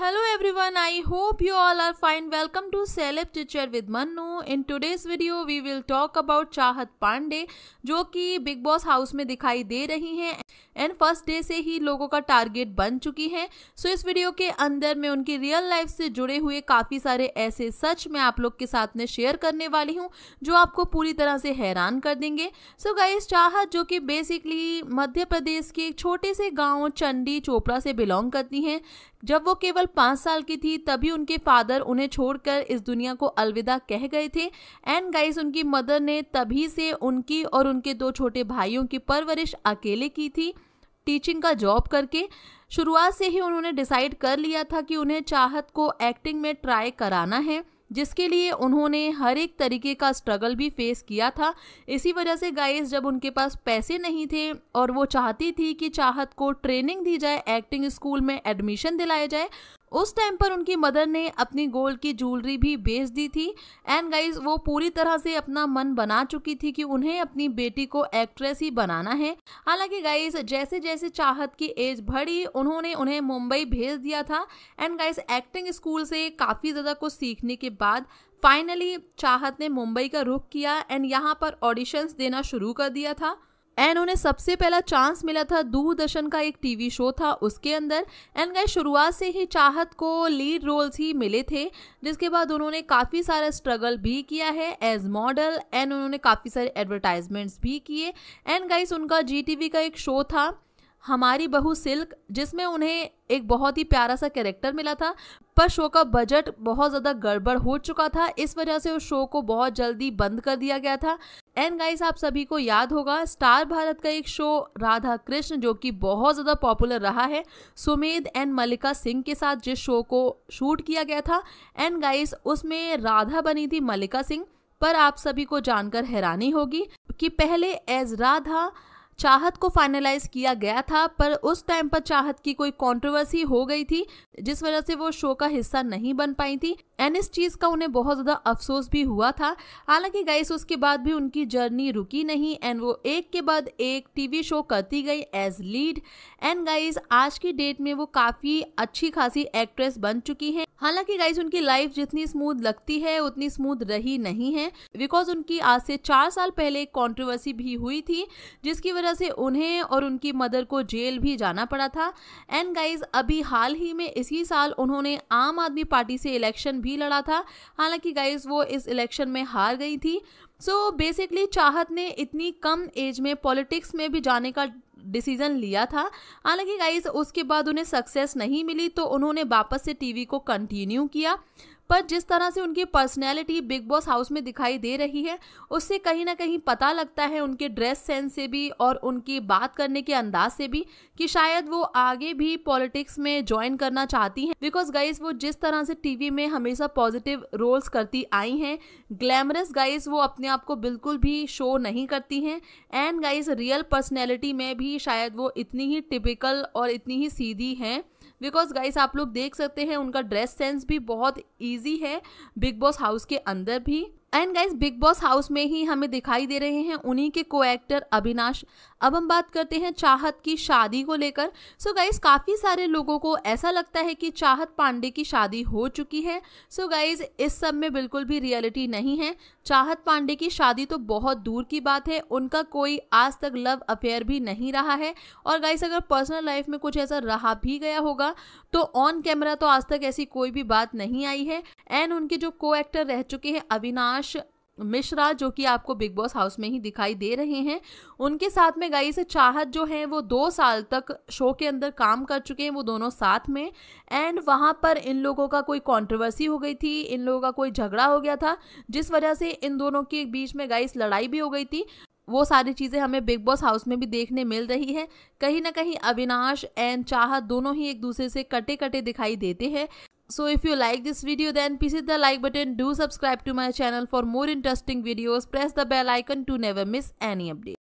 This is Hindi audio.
Hello everyone I hope you all are fine welcome to celeb teacher with Mannu. In today's video we will talk about Chahat Pandey जो कि बिग बॉस हाउस में दिखाई दे रही हैं एंड फर्स्ट डे से ही लोगों का टारगेट बन चुकी हैं सो so, इस वीडियो के अंदर मैं उनकी रियल लाइफ से जुड़े हुए काफ़ी सारे ऐसे सच मैं आप लोग के साथ में शेयर करने वाली हूँ जो आपको पूरी तरह से हैरान कर देंगे सो so, गाइस चाहत जो कि बेसिकली मध्य प्रदेश के एक छोटे से गाँव चंडी चोपड़ा से बिलोंग करती हैं जब वो केवल पाँच साल की थी तभी उनके फादर उन्हें छोड़कर इस दुनिया को अलविदा कह गए थे एंड गाइस उनकी मदर ने तभी से उनकी और उनके दो छोटे भाइयों की परवरिश अकेले की थी टीचिंग का जॉब करके शुरुआत से ही उन्होंने डिसाइड कर लिया था कि उन्हें चाहत को एक्टिंग में ट्राई कराना है जिसके लिए उन्होंने हर एक तरीके का स्ट्रगल भी फेस किया था इसी वजह से गाइस जब उनके पास पैसे नहीं थे और वो चाहती थी कि चाहत को ट्रेनिंग दी जाए एक्टिंग स्कूल में एडमिशन दिलाया जाए उस टाइम पर उनकी मदर ने अपनी गोल्ड की ज्वेलरी भी बेच दी थी एंड गाइज वो पूरी तरह से अपना मन बना चुकी थी कि उन्हें अपनी बेटी को एक्ट्रेस ही बनाना है हालांकि गाइज जैसे जैसे चाहत की एज बढ़ी उन्होंने उन्हें मुंबई भेज दिया था एंड गाइज एक्टिंग स्कूल से काफ़ी ज़्यादा कुछ सीखने के बाद फाइनली चाहत ने मुंबई का रुख किया एंड यहाँ पर ऑडिशंस देना शुरू कर दिया था एंड उन्हें सबसे पहला चांस मिला था दूरदर्शन का एक टीवी शो था उसके अंदर एंड गए शुरुआत से ही चाहत को लीड रोल्स ही मिले थे जिसके बाद उन्होंने काफ़ी सारा स्ट्रगल भी किया है एज मॉडल एंड उन्होंने काफ़ी सारे एडवर्टाइजमेंट्स भी किए एंड गाइस उनका जी का एक शो था हमारी बहू सिल्क जिसमें उन्हें एक बहुत ही प्यारा सा कैरेक्टर मिला था पर शो का बजट बहुत ज़्यादा गड़बड़ हो चुका था इस वजह से उस शो को बहुत जल्दी बंद कर दिया गया था एंड गाइस आप सभी को याद होगा स्टार भारत का एक शो राधा कृष्ण जो कि बहुत ज़्यादा पॉपुलर रहा है सुमेध एंड मल्लिका सिंह के साथ जिस शो को शूट किया गया था एंड गाइस उसमें राधा बनी थी मल्लिका सिंह पर आप सभी को जानकर हैरानी होगी कि पहले एज राधा चाहत को फाइनलाइज किया गया था पर उस टाइम पर चाहत की कोई कंट्रोवर्सी हो गई थी जिस वजह से वो शो का हिस्सा नहीं बन पाई थी एंड इस चीज़ का उन्हें बहुत ज़्यादा अफसोस भी हुआ था हालांकि गाइस उसके बाद भी उनकी जर्नी रुकी नहीं एंड वो एक के बाद एक टीवी शो करती गई एज लीड एंड गाइस आज की डेट में वो काफ़ी अच्छी खासी एक्ट्रेस बन चुकी हैं हालांकि गाइस उनकी लाइफ जितनी स्मूथ लगती है उतनी स्मूथ रही नहीं है बिकॉज उनकी आज से चार साल पहले एक कॉन्ट्रोवर्सी भी हुई थी जिसकी वजह तरह से उन्हें और उनकी मदर को जेल भी जाना पड़ा था एंड गाइज अभी हाल ही में इसी साल उन्होंने आम आदमी पार्टी से इलेक्शन भी लड़ा था हालांकि गाइज वो इस इलेक्शन में हार गई थी सो so, बेसिकली चाहत ने इतनी कम एज में पॉलिटिक्स में भी जाने का डिसीजन लिया था हालांकि गाइज उसके बाद उन्हें सक्सेस नहीं मिली तो उन्होंने वापस से टीवी को कंटिन्यू किया पर जिस तरह से उनकी पर्सनैलिटी बिग बॉस हाउस में दिखाई दे रही है उससे कहीं ना कहीं पता लगता है उनके ड्रेस सेंस से भी और उनकी बात करने के अंदाज से भी कि शायद वो आगे भी पॉलिटिक्स में ज्वाइन करना चाहती हैं बिकॉज गाइज वो जिस तरह से टीवी में हमेशा पॉजिटिव रोल्स करती आई हैं ग्लैमरस गाइज वो अपने आप को बिल्कुल भी शो नहीं करती हैं एंड गाइज रियल पर्सनैलिटी में भी शायद वो इतनी ही टिपिकल और इतनी ही सीधी हैं बिकॉज गाइस आप लोग देख सकते हैं उनका ड्रेस सेंस भी बहुत ईजी है बिग बॉस हाउस के अंदर भी and guys Bigg Boss house में ही हमें दिखाई दे रहे हैं उन्हीं के को एक्टर अविनाश अब हम बात करते हैं चाहत की शादी को लेकर सो गाइज काफ़ी सारे लोगों को ऐसा लगता है कि चाहत पांडे की शादी हो चुकी है सो so गाइज इस सब में बिल्कुल भी रियलिटी नहीं है चाहत पांडे की शादी तो बहुत दूर की बात है उनका कोई आज तक लव अफेयर भी नहीं रहा है और गाइज अगर पर्सनल लाइफ में कुछ ऐसा रहा भी गया होगा तो ऑन कैमरा तो आज तक ऐसी कोई भी बात नहीं आई है एंड उनके जो को एक्टर रह चुके हैं अविनाश अविनाश मिश्रा जो कि आपको बिग बॉस हाउस में ही दिखाई दे रहे हैं उनके साथ में गई से चाहत जो है वो दो साल तक शो के अंदर काम कर चुके हैं वो दोनों साथ में एंड वहाँ पर इन लोगों का कोई कंट्रोवर्सी हो गई थी इन लोगों का कोई झगड़ा हो गया था जिस वजह से इन दोनों के बीच में गई लड़ाई भी हो गई थी वो सारी चीज़ें हमें बिग बॉस हाउस में भी देखने मिल रही है कहीं ना कहीं अविनाश एंड चाहत दोनों ही एक दूसरे से कटे कटे दिखाई देते हैं So if you like this video then please hit the like button, do subscribe to my channel for more interesting videos, press the bell icon to never miss any update.